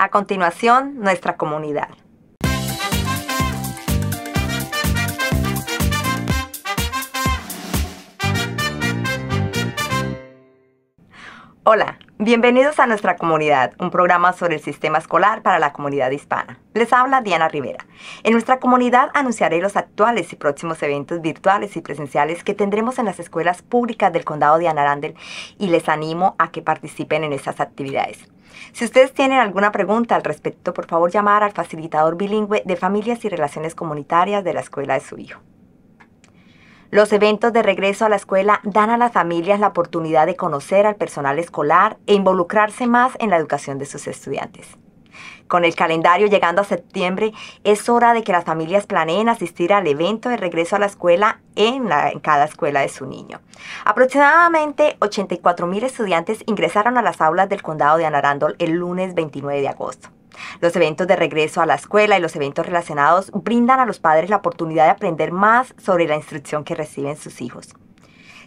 A continuación, nuestra comunidad. Hola, Bienvenidos a nuestra comunidad, un programa sobre el sistema escolar para la comunidad hispana. Les habla Diana Rivera. En nuestra comunidad anunciaré los actuales y próximos eventos virtuales y presenciales que tendremos en las escuelas públicas del condado de Anarandel y les animo a que participen en esas actividades. Si ustedes tienen alguna pregunta al respecto, por favor llamar al facilitador bilingüe de familias y relaciones comunitarias de la escuela de su hijo. Los eventos de regreso a la escuela dan a las familias la oportunidad de conocer al personal escolar e involucrarse más en la educación de sus estudiantes. Con el calendario llegando a septiembre, es hora de que las familias planeen asistir al evento de regreso a la escuela en, cada escuela de su niño. Aproximadamente 84 mil estudiantes ingresaron a las aulas del condado de Anarandol el lunes 29 de agosto. Los eventos de regreso a la escuela y los eventos relacionados brindan a los padres la oportunidad de aprender más sobre la instrucción que reciben sus hijos.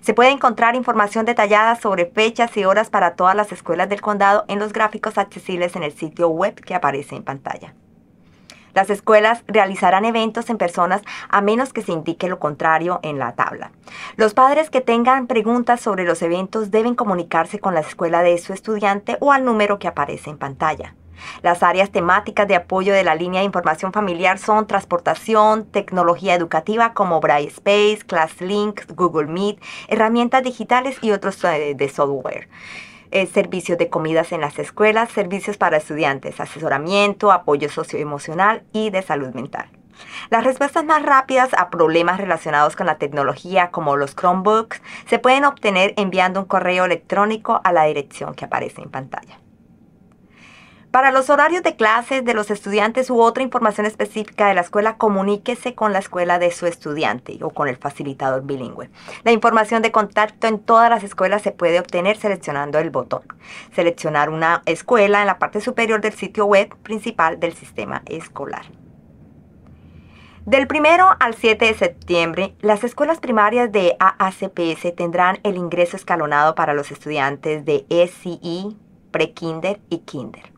Se puede encontrar información detallada sobre fechas y horas para todas las escuelas del condado en los gráficos accesibles en el sitio web que aparece en pantalla. Las escuelas realizarán eventos en personas a menos que se indique lo contrario en la tabla. Los padres que tengan preguntas sobre los eventos deben comunicarse con la escuela de su estudiante o al número que aparece en pantalla. Las áreas temáticas de apoyo de la línea de información familiar son transportación, tecnología educativa como Brightspace, ClassLink, Google Meet, herramientas digitales y otros eh, de software. Eh, servicios de comidas en las escuelas, servicios para estudiantes, asesoramiento, apoyo socioemocional y de salud mental. Las respuestas más rápidas a problemas relacionados con la tecnología, como los Chromebooks, se pueden obtener enviando un correo electrónico a la dirección que aparece en pantalla. Para los horarios de clases de los estudiantes u otra información específica de la escuela, comuníquese con la escuela de su estudiante o con el facilitador bilingüe. La información de contacto en todas las escuelas se puede obtener seleccionando el botón. Seleccionar una escuela en la parte superior del sitio web principal del sistema escolar. Del 1 al 7 de septiembre, las escuelas primarias de AACPS tendrán el ingreso escalonado para los estudiantes de e SCI, pre-kinder y kinder.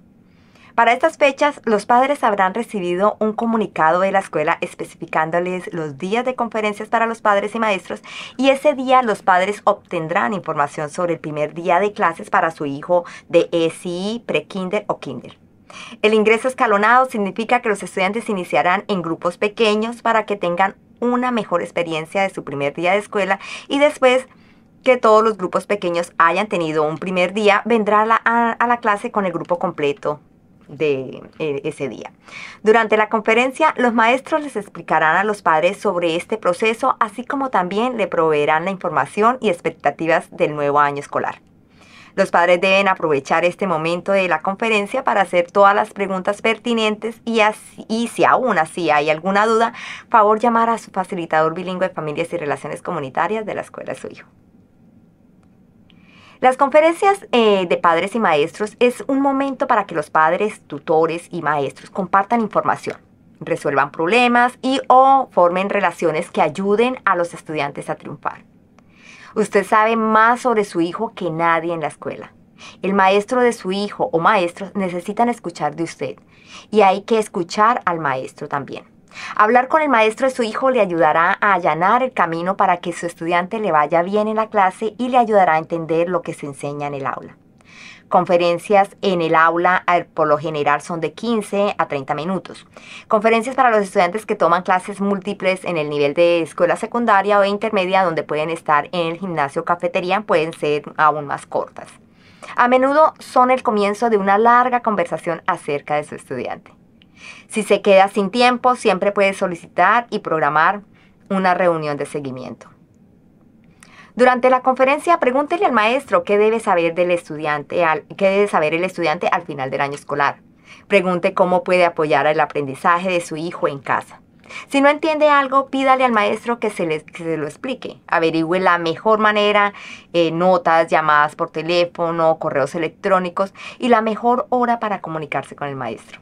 Para estas fechas, los padres habrán recibido un comunicado de la escuela especificándoles los días de conferencias para los padres y maestros y ese día los padres obtendrán información sobre el primer día de clases para su hijo de pre Kinder o kinder. El ingreso escalonado significa que los estudiantes iniciarán en grupos pequeños para que tengan una mejor experiencia de su primer día de escuela y después que todos los grupos pequeños hayan tenido un primer día, vendrá a la clase con el grupo completo de eh, ese día. Durante la conferencia, los maestros les explicarán a los padres sobre este proceso, así como también le proveerán la información y expectativas del nuevo año escolar. Los padres deben aprovechar este momento de la conferencia para hacer todas las preguntas pertinentes y, y, si aún así hay alguna duda, favor llamar a su facilitador bilingüe de familias y relaciones comunitarias de la escuela de su hijo. Las conferencias eh, de padres y maestros es un momento para que los padres, tutores y maestros compartan información, resuelvan problemas y o formen relaciones que ayuden a los estudiantes a triunfar. Usted sabe más sobre su hijo que nadie en la escuela. El maestro de su hijo o maestros necesitan escuchar de usted y hay que escuchar al maestro también. Hablar con el maestro de su hijo le ayudará a allanar el camino para que su estudiante le vaya bien en la clase y le ayudará a entender lo que se enseña en el aula. Conferencias en el aula eh, por lo general son de 15 a 30 minutos. Conferencias para los estudiantes que toman clases múltiples en el nivel de escuela secundaria o intermedia donde pueden estar en el gimnasio o cafetería pueden ser aún más cortas. A menudo son el comienzo de una larga conversación acerca de su estudiante. Si se queda sin tiempo, siempre puede solicitar y programar una reunión de seguimiento. Durante la conferencia, pregúntele al maestro qué debe saber del estudiante debe saber el estudiante al final del año escolar. Pregunte cómo puede apoyar el aprendizaje de su hijo en casa. Si no entiende algo, pídale al maestro que se, lo explique. Averigüe la mejor manera, eh, notas, llamadas por teléfono, correos electrónicos y la mejor hora para comunicarse con el maestro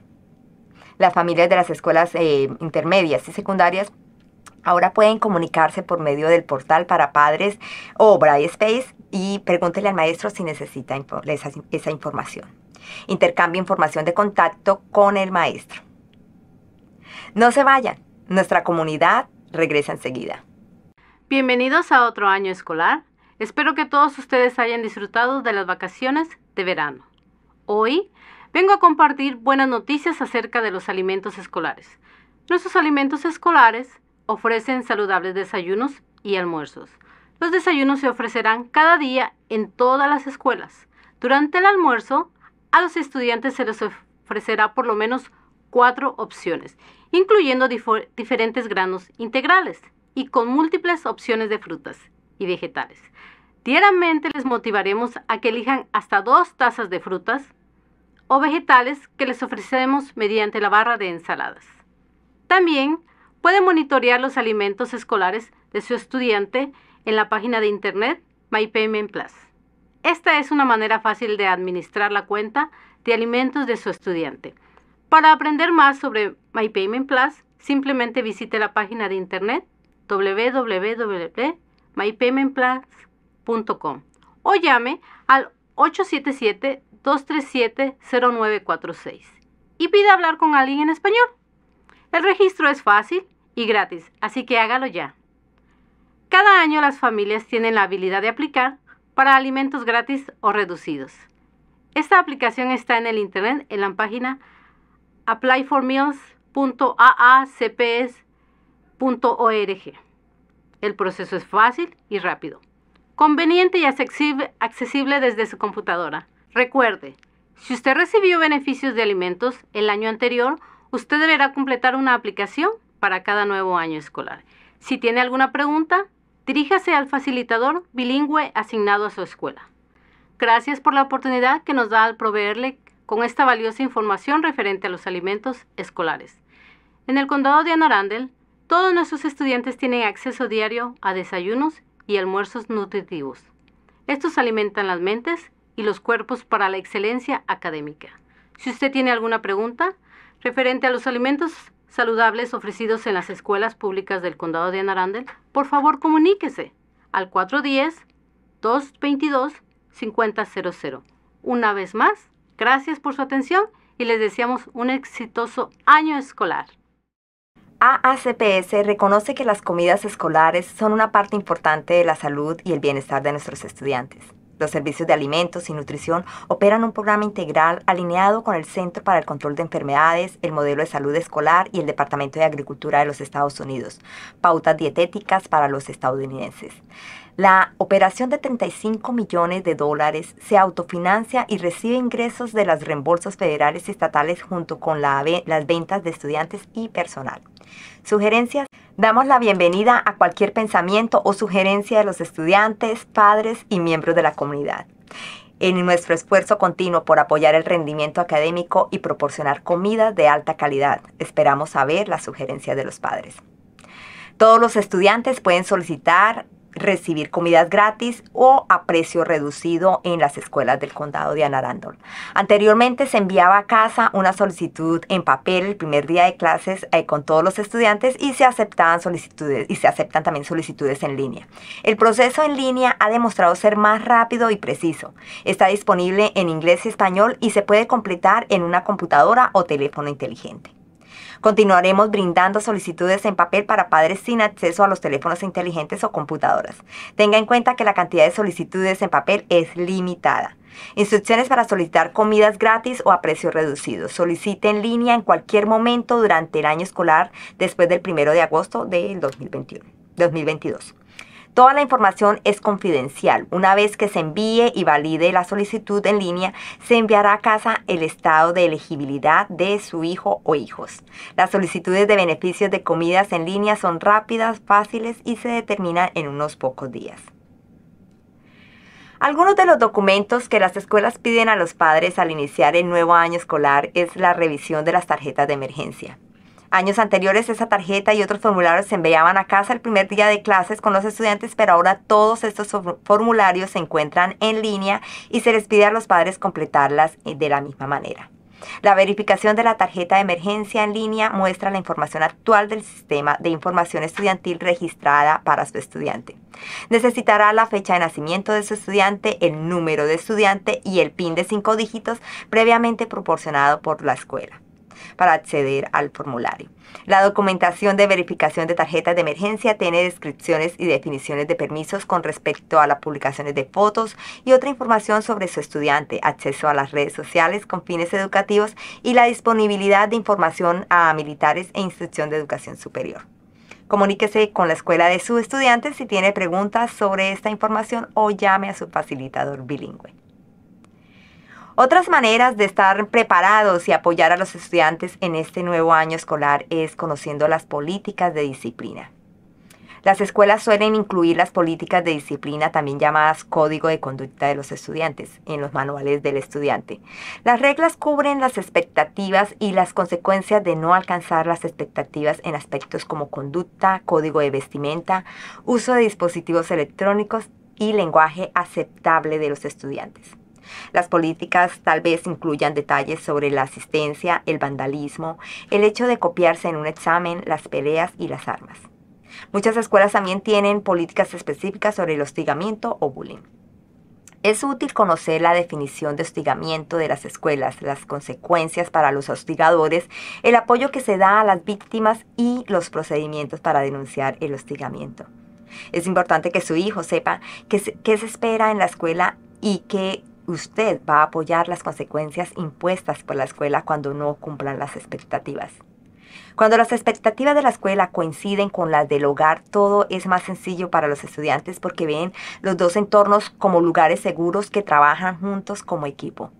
las familias de las escuelas eh, intermedias y secundarias Ahora pueden comunicarse por medio del portal para padres o Brightspace y pregúntele al maestro si necesita esa, información. Intercambie información de contacto con el maestro. No se vayan, nuestra comunidad regresa enseguida. Bienvenidos a otro año escolar. Espero que todos ustedes hayan disfrutado de las vacaciones de verano. Hoy vengo a compartir buenas noticias acerca de los alimentos escolares. Nuestros alimentos escolares ofrecen saludables desayunos y almuerzos. Los desayunos se ofrecerán cada día en todas las escuelas. Durante el almuerzo, a los estudiantes se les ofrecerá por lo menos cuatro opciones, incluyendo diferentes granos integrales y con múltiples opciones de frutas y vegetales. Diariamente les motivaremos a que elijan hasta dos tazas de frutas, o vegetales que les ofrecemos mediante la barra de ensaladas. También puede monitorear los alimentos escolares de su estudiante en la página de internet MyPaymentPlus. Esta es una manera fácil de administrar la cuenta de alimentos de su estudiante. Para aprender más sobre MyPaymentPlus, simplemente visite la página de internet www.mypaymentplus.com o llame al 877-237-0946 y pide hablar con alguien en español. El registro es fácil y gratis, así que hágalo ya. Cada año las familias tienen la habilidad de aplicar para alimentos gratis o reducidos. Esta aplicación está en el internet en la página applyformeals.aacps.org. E el proceso es fácil y rápido conveniente y accesible desde su computadora. Recuerde, si usted recibió beneficios de alimentos el año anterior, usted deberá completar una aplicación para cada nuevo año escolar. Si tiene alguna pregunta, diríjase al facilitador bilingüe asignado a su escuela. Gracias por la oportunidad que nos da al proveerle con esta valiosa información referente a los alimentos escolares. En el condado de Anne todos nuestros estudiantes tienen acceso diario a desayunos y almuerzos nutritivos. Estos alimentan las mentes y los cuerpos para la excelencia académica. Si usted tiene alguna pregunta referente a los alimentos saludables ofrecidos en las escuelas públicas del condado de Anarandel, por favor comuníquese al 410-222-5000. Una vez más, gracias por su atención y les deseamos un exitoso año escolar. AACPS reconoce que las comidas escolares son una parte importante de la salud y el bienestar de nuestros estudiantes. Los servicios de alimentos y nutrición operan un programa integral alineado con el Centro para el Control de Enfermedades, el Modelo de Salud Escolar y el Departamento de Agricultura de los Estados Unidos, pautas dietéticas para los estadounidenses. La operación de 35 millones de dólares se autofinancia y recibe ingresos de las reembolsos federales y estatales junto con las ventas de estudiantes y personal. Sugerencias. Damos la bienvenida a cualquier pensamiento o sugerencia de los estudiantes, padres y miembros de la comunidad. En nuestro esfuerzo continuo por apoyar el rendimiento académico y proporcionar comida de alta calidad, esperamos saber las sugerencias de los padres. Todos los estudiantes pueden solicitar recibir comidas gratis o a precio reducido en las escuelas del condado de Anarándol. Anteriormente se enviaba a casa una solicitud en papel el primer día de clases eh, con todos los estudiantes y se aceptaban solicitudes y se aceptan también solicitudes en línea. El proceso en línea ha demostrado ser más rápido y preciso. Está disponible en inglés y español y se puede completar en una computadora o teléfono inteligente. Continuaremos brindando solicitudes en papel para padres sin acceso a los teléfonos inteligentes o computadoras. Tenga en cuenta que la cantidad de solicitudes en papel es limitada. Instrucciones para solicitar comidas gratis o a precio reducido. Solicite en línea en cualquier momento durante el año escolar después del 1 de agosto del 2021, 2022. Toda la información es confidencial. Una vez que se envíe y valide la solicitud en línea, se enviará a casa el estado de elegibilidad de su hijo o hijos. Las solicitudes de beneficios de comidas en línea son rápidas, fáciles y se determinan en unos pocos días. Algunos de los documentos que las escuelas piden a los padres al iniciar el nuevo año escolar es la revisión de las tarjetas de emergencia. Años anteriores esa tarjeta y otros formularios se enviaban a casa el primer día de clases con los estudiantes, pero ahora todos estos formularios se encuentran en línea y se les pide a los padres completarlas eh, de la misma manera. La verificación de la tarjeta de emergencia en línea muestra la información actual del sistema de información estudiantil registrada para su estudiante. Necesitará la fecha de nacimiento de su estudiante, el número de estudiante y el PIN de cinco dígitos previamente proporcionado por la escuela para acceder al formulario. La documentación de verificación de tarjetas de emergencia tiene descripciones y definiciones de permisos con respecto a las publicaciones de fotos y otra información sobre su estudiante, acceso a las redes sociales con fines educativos y la disponibilidad de información a militares e instrucción de educación superior. Comuníquese con la escuela de su estudiante si tiene preguntas sobre esta información o llame a su facilitador bilingüe. Otras maneras de estar preparados y apoyar a los estudiantes en este nuevo año escolar es conociendo las políticas de disciplina. Las escuelas suelen incluir las políticas de disciplina, también llamadas código de conducta de los estudiantes, en los manuales del estudiante. Las reglas cubren las expectativas y las consecuencias de no alcanzar las expectativas en aspectos como conducta, código de vestimenta, uso de dispositivos electrónicos y lenguaje aceptable de los estudiantes. Las políticas tal vez incluyan detalles sobre la asistencia, el vandalismo, el hecho de copiarse en un examen, las peleas y las armas. Muchas escuelas también tienen políticas específicas sobre el hostigamiento o bullying. Es útil conocer la definición de hostigamiento de las escuelas, las consecuencias para los hostigadores, el apoyo que se da a las víctimas y los procedimientos para denunciar el hostigamiento. Es importante que su hijo sepa qué se, espera en la escuela y qué usted va a apoyar las consecuencias impuestas por la escuela cuando no cumplan las expectativas. Cuando las expectativas de la escuela coinciden con las del hogar, todo es más sencillo para los estudiantes porque ven los dos entornos como lugares seguros que trabajan juntos como equipo.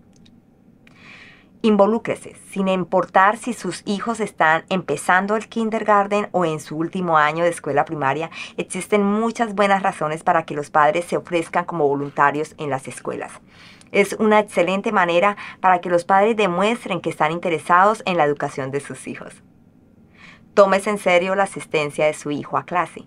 Involúcrese, sin importar si sus hijos están empezando el kindergarten o en su último año de escuela primaria, existen muchas buenas razones para que los padres se ofrezcan como voluntarios en las escuelas. Es una excelente manera para que los padres demuestren que están interesados en la educación de sus hijos. Tómese en serio la asistencia de su hijo a clase.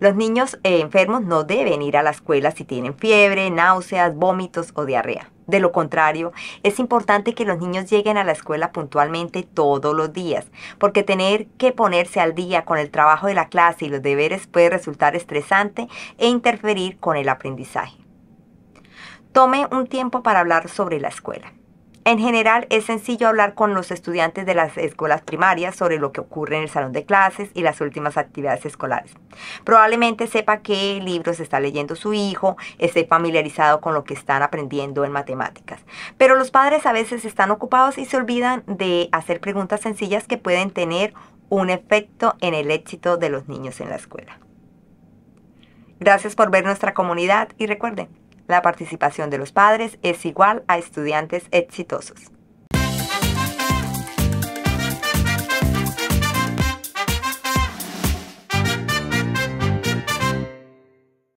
Los niños eh, enfermos no deben ir a la escuela si tienen fiebre, náuseas, vómitos o diarrea. De lo contrario, es importante que los niños lleguen a la escuela puntualmente todos los días, porque tener que ponerse al día con el trabajo de la clase y los deberes puede resultar estresante e interferir con el aprendizaje. Tome un tiempo para hablar sobre la escuela. En general es sencillo hablar con los estudiantes de las escuelas primarias sobre lo que ocurre en el salón de clases y las últimas actividades escolares. Probablemente sepa qué libros está leyendo su hijo, esté familiarizado con lo que están aprendiendo en matemáticas. Pero los padres a veces están ocupados y se olvidan de hacer preguntas sencillas que pueden tener un efecto en el éxito de los niños en la escuela. Gracias por ver nuestra comunidad y recuerden, la participación de los padres es igual a estudiantes exitosos.